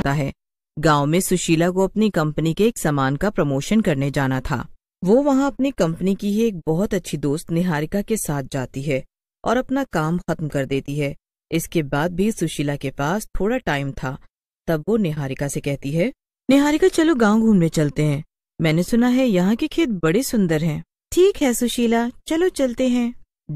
होता है गांव में सुशीला को अपनी कंपनी के एक सामान का प्रमोशन करने जाना था वो वहां अपनी कंपनी की ही एक बहुत अच्छी दोस्त निहारिका के साथ जाती है और अपना काम खत्म कर देती है इसके बाद भी सुशीला के पास थोड़ा टाइम था तब वो निहारिका से कहती है निहारिका चलो गांव घूमने चलते हैं मैंने सुना है यहाँ के खेत बड़े सुंदर हैं ठीक है सुशीला चलो चलते हैं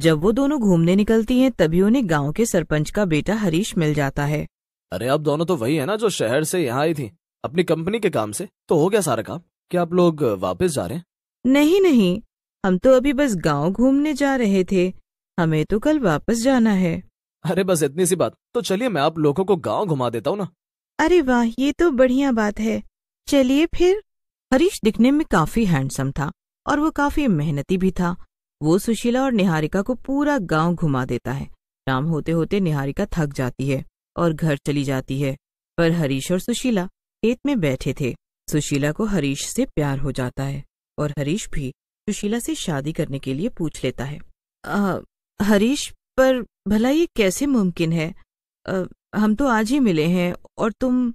जब वो दोनों घूमने निकलती हैं तभी उन्हें गांव के सरपंच का बेटा हरीश मिल जाता है अरे आप दोनों तो वही है ना जो शहर से यहाँ आई थी अपनी कंपनी के काम से तो हो गया सारा काम क्या आप लोग वापस जा रहे हैं नहीं नहीं हम तो अभी बस गांव घूमने जा रहे थे हमें तो कल वापस जाना है अरे बस इतनी सी बात तो चलिए मैं आप लोगों को गांव घुमा देता हूँ ना अरे वाह ये तो बढ़िया बात है चलिए फिर हरीश दिखने में काफी हैंडसम था और वो काफी मेहनती भी था वो सुशीला और निहारिका को पूरा गांव घुमा देता है शाम होते होते निहारिका थक जाती है और घर चली जाती है पर हरीश और सुशीला खेत में बैठे थे सुशीला को हरीश से प्यार हो जाता है और हरीश भी सुशीला से शादी करने के लिए पूछ लेता है आ, हरीश पर भला ये कैसे मुमकिन है आ, हम तो आज ही मिले हैं और तुम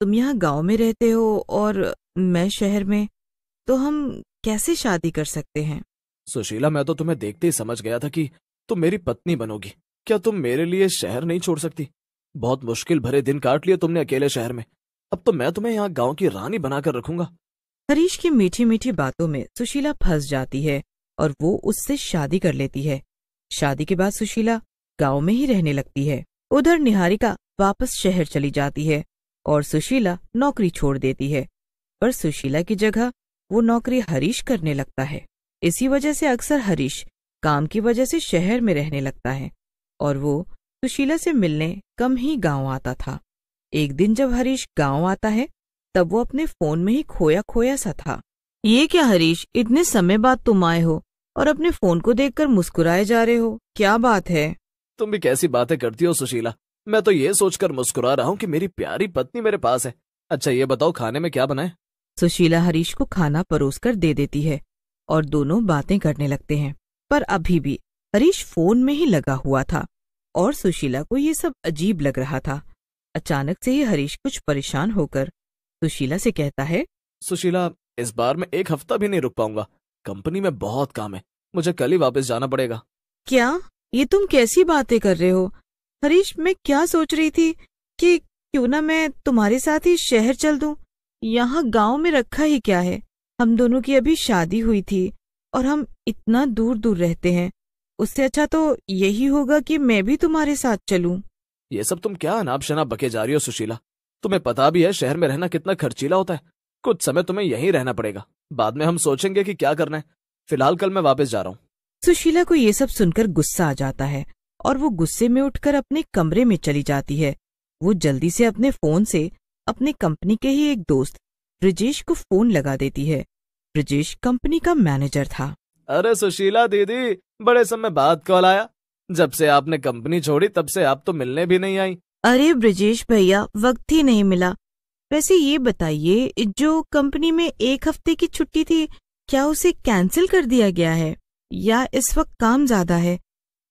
तुम यहाँ गांव में रहते हो और मैं शहर में तो हम कैसे शादी कर सकते हैं सुशीला मैं तो तुम्हें देखते ही समझ गया था कि तुम मेरी पत्नी बनोगी क्या तुम मेरे लिए शहर नहीं छोड़ सकती बहुत मुश्किल भरे दिन काट लिए तुमने अकेले शहर में अब तो मैं तुम्हें यहाँ गांव की रानी बनाकर रखूंगा हरीश की मीठी मीठी बातों में सुशीला फंस जाती है और वो उससे शादी कर लेती है शादी के बाद सुशीला गांव में ही रहने लगती है उधर निहारिका वापस शहर चली जाती है और सुशीला नौकरी छोड़ देती है पर सुशीला की जगह वो नौकरी हरीश करने लगता है इसी वजह से अक्सर हरीश काम की वजह से शहर में रहने लगता है और वो सुशीला से मिलने कम ही गांव आता था एक दिन जब हरीश गांव आता है तब वो अपने फोन में ही खोया खोया सा था ये क्या हरीश इतने समय बाद तुम आए हो और अपने फोन को देखकर मुस्कुराए जा रहे हो क्या बात है तुम भी कैसी बातें करती हो सुशीला मैं तो ये सोचकर मुस्कुरा रहा हूँ कि मेरी प्यारी पत्नी मेरे पास है अच्छा ये बताओ खाने में क्या बनाए सुशीला हरीश को खाना परोस कर दे देती है और दोनों बातें करने लगते हैं पर अभी भी हरीश फोन में ही लगा हुआ था और सुशीला को ये सब अजीब लग रहा था अचानक से ही हरीश कुछ परेशान होकर सुशीला से कहता है सुशीला इस बार मैं एक हफ्ता भी नहीं रुक पाऊंगा कंपनी में बहुत काम है मुझे कल ही वापस जाना पड़ेगा क्या ये तुम कैसी बातें कर रहे हो हरीश मैं क्या सोच रही थी कि क्यों ना मैं तुम्हारे साथ ही शहर चल दूं यहाँ गांव में रखा ही क्या है हम दोनों की अभी शादी हुई थी और हम इतना दूर दूर रहते हैं उससे अच्छा तो यही होगा कि मैं भी तुम्हारे साथ चलूं। ये सब तुम क्या अनाप शनाप बके जा रही हो सुशीला तुम्हें पता भी है शहर में रहना कितना खर्चीला होता है कुछ समय तुम्हें यहीं रहना पड़ेगा बाद में हम सोचेंगे कि क्या करना है फिलहाल कल मैं वापस जा रहा हूँ सुशीला को ये सब सुनकर गुस्सा आ जाता है और वो गुस्से में उठकर अपने कमरे में चली जाती है वो जल्दी से अपने फोन से अपने कंपनी के ही एक दोस्त ब्रजेश को फोन लगा देती है ब्रजेश कंपनी का मैनेजर था अरे सुशीला दीदी बड़े समय बाद कॉल आया जब से आपने कंपनी छोड़ी तब से आप तो मिलने भी नहीं आई अरे ब्रजेश भैया वक्त ही नहीं मिला वैसे ये बताइए जो कंपनी में एक हफ्ते की छुट्टी थी क्या उसे कैंसिल कर दिया गया है या इस वक्त काम ज्यादा है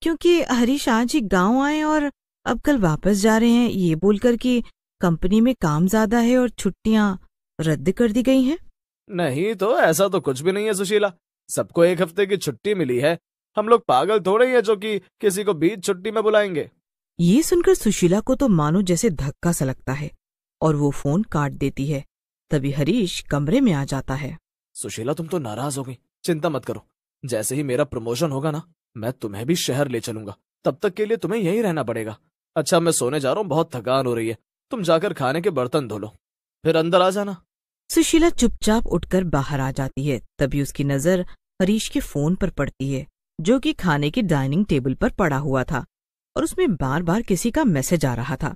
क्योंकि हरीश आज ही गांव आए और अब कल वापस जा रहे हैं ये बोलकर कि कंपनी में काम ज्यादा है और छुट्टियां रद्द कर दी गई हैं नहीं तो ऐसा तो कुछ भी नहीं है सुशीला सबको एक हफ्ते की छुट्टी मिली है हम लोग पागल थोड़े ही है जो कि किसी को बीच छुट्टी में बुलाएंगे ये सुनकर सुशीला को तो मानो जैसे धक्का सा लगता है और वो फोन काट देती है तभी हरीश कमरे में आ जाता है सुशीला तुम तो नाराज हो गई चिंता मत करो जैसे ही मेरा प्रमोशन होगा ना मैं तुम्हें भी शहर ले चलूंगा तब तक के लिए तुम्हें यही रहना पड़ेगा अच्छा मैं सोने जा रहा हूँ बहुत थकान हो रही है तुम जाकर खाने के बर्तन धो लो फिर अंदर आ जाना सुशीला चुपचाप उठकर बाहर आ जाती है तभी उसकी नजर हरीश के फोन पर पड़ती है जो कि खाने की डाइनिंग टेबल पर पड़ा हुआ था और उसमें बार बार किसी का मैसेज आ रहा था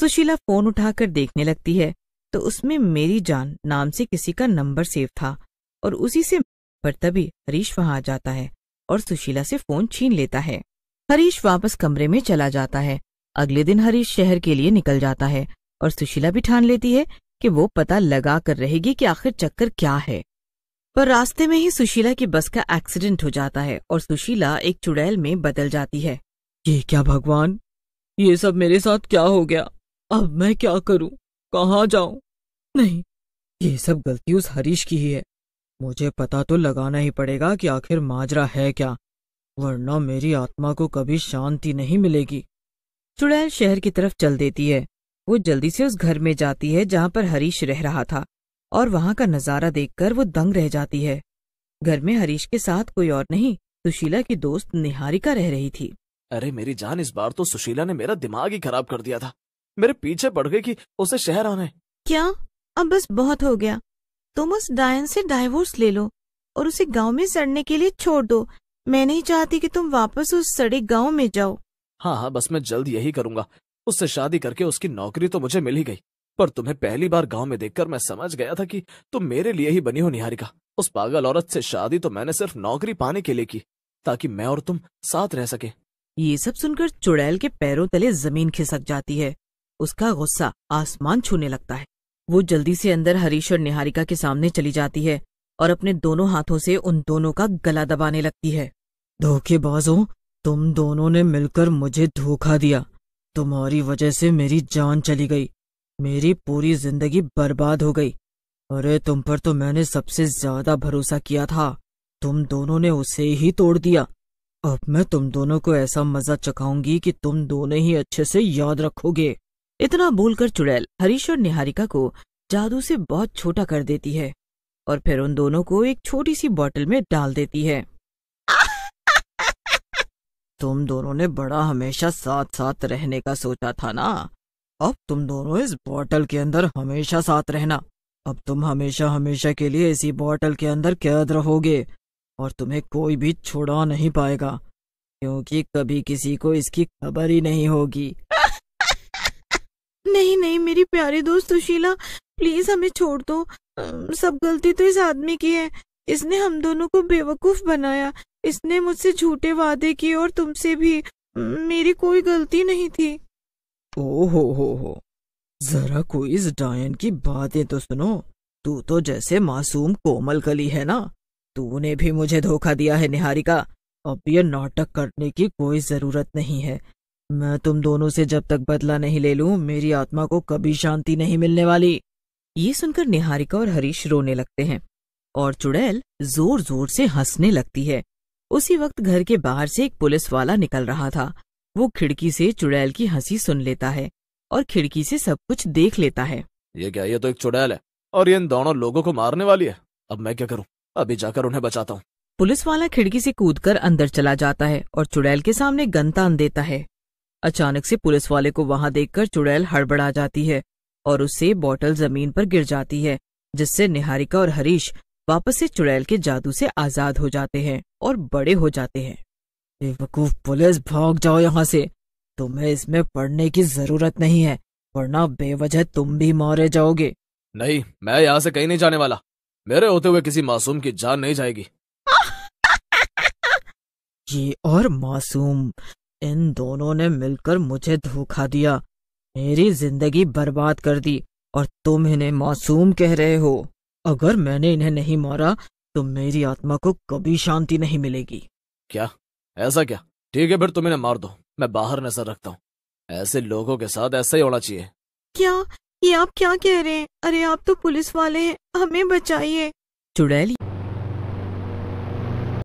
सुशीला फोन उठाकर देखने लगती है तो उसमें मेरी जान नाम से किसी का नंबर सेव था और उसी से पर तभी हरीश वहां आ जाता है और सुशीला से फोन छीन लेता है हरीश वापस कमरे में चला जाता है अगले दिन हरीश शहर के लिए निकल जाता है और सुशीला भी ठान लेती है कि वो पता लगा कर रहेगी कि आखिर चक्कर क्या है पर रास्ते में ही सुशीला की बस का एक्सीडेंट हो जाता है और सुशीला एक चुड़ैल में बदल जाती है ये क्या भगवान ये सब मेरे साथ क्या हो गया अब मैं क्या करूं कहाँ जाऊं नहीं ये सब गलती उस हरीश की ही है मुझे पता तो लगाना ही पड़ेगा कि आखिर माजरा है क्या वरना मेरी आत्मा को कभी शांति नहीं मिलेगी चुड़ैल शहर की तरफ चल देती है वो जल्दी से उस घर में जाती है जहाँ पर हरीश रह रहा था और वहां का नज़ारा देखकर वो दंग रह जाती है घर में हरीश के साथ कोई और नहीं सुशीला की दोस्त निहारिका रह रही थी अरे मेरी जान इस बार तो सुशीला ने मेरा दिमाग ही खराब कर दिया था मेरे पीछे पड़ गई कि उसे शहर आना है क्या अब बस बहुत हो गया तुम उस डायन से डाइवोर्स ले लो और उसे गांव में सड़ने के लिए छोड़ दो मैं नहीं चाहती कि तुम वापस उस सड़े गांव में जाओ हाँ हाँ बस मैं जल्द यही करूँगा उससे शादी करके उसकी नौकरी तो मुझे मिल ही गई पर तुम्हें पहली बार गांव में देखकर मैं समझ गया था कि तुम मेरे लिए ही बनी हो निहारिका उस पागल औरत से शादी तो मैंने सिर्फ नौकरी पाने के लिए की ताकि मैं और तुम साथ रह सके ये सब सुनकर चुड़ैल के पैरों तले जमीन खिसक जाती है उसका गुस्सा आसमान छूने लगता है वो जल्दी से अंदर हरीश और निहारिका के सामने चली जाती है और अपने दोनों हाथों से उन दोनों का गला दबाने लगती है धोखेबाजों तुम दोनों ने मिलकर मुझे धोखा दिया तुम्हारी वजह से मेरी जान चली गई मेरी पूरी जिंदगी बर्बाद हो गई अरे तुम पर तो मैंने सबसे ज्यादा भरोसा किया था तुम दोनों ने उसे ही तोड़ दिया अब मैं तुम दोनों को ऐसा मजा चखाऊंगी कि तुम दोनों ही अच्छे से याद रखोगे इतना बोलकर चुड़ैल हरीश और निहारिका को जादू से बहुत छोटा कर देती है और फिर उन दोनों को एक छोटी सी बोतल में डाल देती है तुम दोनों ने बड़ा हमेशा साथ साथ रहने का सोचा था ना अब तुम दोनों इस बॉटल के अंदर हमेशा साथ रहना अब तुम हमेशा हमेशा के लिए इसी बॉटल के अंदर कैद रहोगे और तुम्हें कोई भी छुड़ा नहीं पाएगा क्योंकि कभी किसी को इसकी खबर ही नहीं होगी नहीं नहीं मेरी प्यारी दोस्त सुशीला प्लीज हमें छोड़ दो सब गलती तो इस आदमी की है इसने हम दोनों को बेवकूफ बनाया इसने मुझसे झूठे वादे किए और तुमसे भी मेरी कोई गलती नहीं थी ओ हो हो हो जरा कोई इस डायन की बातें तो सुनो तू तो जैसे मासूम कोमल कली है ना तूने भी मुझे धोखा दिया है निहारिका अब ये नाटक करने की कोई जरूरत नहीं है मैं तुम दोनों से जब तक बदला नहीं ले लूं मेरी आत्मा को कभी शांति नहीं मिलने वाली ये सुनकर निहारिका और हरीश रोने लगते हैं और चुड़ैल जोर जोर से हंसने लगती है उसी वक्त घर के बाहर से एक पुलिस वाला निकल रहा था वो खिड़की से चुड़ैल की हंसी सुन लेता है और खिड़की से सब कुछ देख लेता है ये क्या ये तो एक चुड़ैल है और ये इन दोनों लोगों को मारने वाली है अब मैं क्या करूँ अभी जाकर उन्हें बचाता हूँ पुलिस वाला खिड़की से कूदकर अंदर चला जाता है और चुड़ैल के सामने गन तान देता है अचानक से पुलिस वाले को वहां देखकर चुड़ैल हड़बड़ा जाती है और उससे बोतल जमीन पर गिर जाती है जिससे निहारिका और हरीश वापस से चुड़ैल के जादू से आजाद हो जाते हैं और बड़े हो जाते हैं बेवकूफ पुलिस भाग जाओ यहाँ से तुम्हें इसमें पढ़ने की जरूरत नहीं है वरना बेवजह तुम भी मारे जाओगे नहीं मैं यहाँ से कहीं नहीं जाने वाला मेरे होते हुए किसी मासूम की जान नहीं जाएगी ये और मासूम इन दोनों ने मिलकर मुझे धोखा दिया मेरी जिंदगी बर्बाद कर दी और तुम इन्हें मासूम कह रहे हो अगर मैंने इन्हें नहीं मारा तो मेरी आत्मा को कभी शांति नहीं मिलेगी क्या ऐसा क्या ठीक है फिर तुम इन्हें मार दो मैं बाहर नजर रखता हूँ ऐसे लोगों के साथ ऐसा ही होना चाहिए क्या ये आप क्या कह रहे हैं अरे आप तो पुलिस वाले हैं हमें बचाइए चुड़ैली